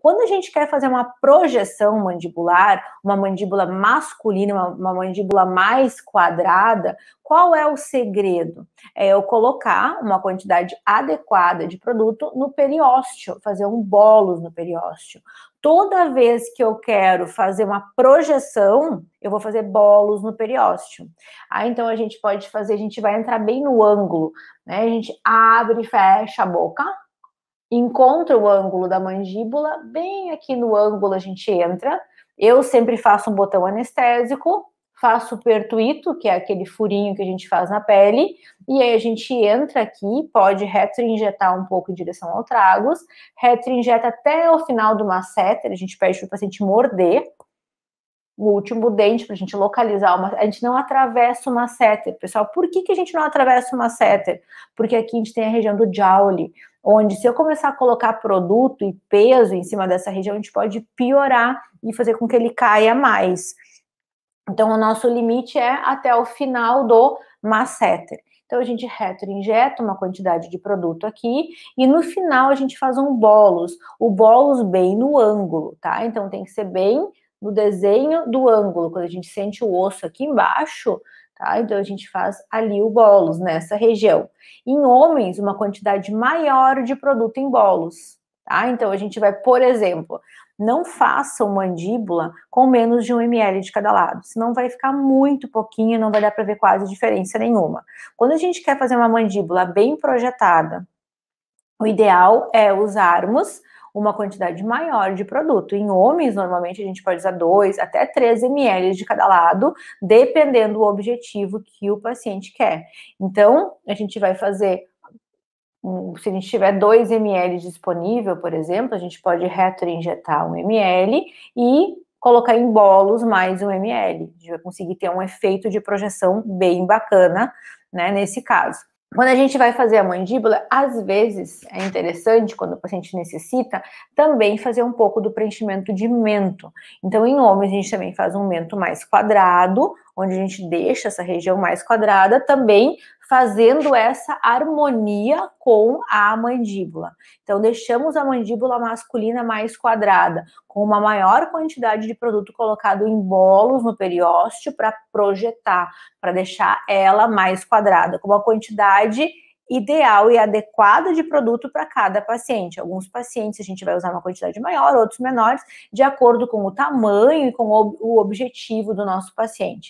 Quando a gente quer fazer uma projeção mandibular, uma mandíbula masculina, uma, uma mandíbula mais quadrada, qual é o segredo? É eu colocar uma quantidade adequada de produto no periósteo, fazer um bolos no periósteo. Toda vez que eu quero fazer uma projeção, eu vou fazer bolos no periósteo. Ah, então a gente pode fazer, a gente vai entrar bem no ângulo, né? A gente abre e fecha a boca, encontra o ângulo da mandíbula, bem aqui no ângulo a gente entra. Eu sempre faço um botão anestésico, faço o pertuito, que é aquele furinho que a gente faz na pele, e aí a gente entra aqui, pode retroinjetar um pouco em direção ao tragos, retroinjeta até o final do macete, a gente pede para o paciente morder o último dente para a gente localizar uma. A gente não atravessa o masseter, pessoal. Por que, que a gente não atravessa o masseter? Porque aqui a gente tem a região do Joule onde se eu começar a colocar produto e peso em cima dessa região, a gente pode piorar e fazer com que ele caia mais. Então, o nosso limite é até o final do masseter. Então, a gente retroinjeta uma quantidade de produto aqui e no final a gente faz um bolos. O bolos bem no ângulo, tá? Então, tem que ser bem no desenho do ângulo. Quando a gente sente o osso aqui embaixo, Tá? Então a gente faz ali o bolos nessa região. Em homens, uma quantidade maior de produto em bolos, tá? Então a gente vai, por exemplo, não façam mandíbula com menos de um ml de cada lado, senão vai ficar muito pouquinho, não vai dar para ver quase diferença nenhuma. Quando a gente quer fazer uma mandíbula bem projetada, o ideal é usarmos uma quantidade maior de produto. Em homens, normalmente a gente pode usar 2 até 3 ml de cada lado, dependendo do objetivo que o paciente quer. Então, a gente vai fazer se a gente tiver 2 ml disponível, por exemplo, a gente pode retroinjetar 1 ml e colocar em bolos mais 1 ml. A gente vai conseguir ter um efeito de projeção bem bacana, né, nesse caso. Quando a gente vai fazer a mandíbula, às vezes é interessante, quando o paciente necessita, também fazer um pouco do preenchimento de mento. Então, em homens, a gente também faz um mento mais quadrado, onde a gente deixa essa região mais quadrada, também fazendo essa harmonia com a mandíbula. Então, deixamos a mandíbula masculina mais quadrada, com uma maior quantidade de produto colocado em bolos no periósteo para projetar, para deixar ela mais quadrada, com uma quantidade ideal e adequada de produto para cada paciente. Alguns pacientes a gente vai usar uma quantidade maior, outros menores, de acordo com o tamanho e com o objetivo do nosso paciente.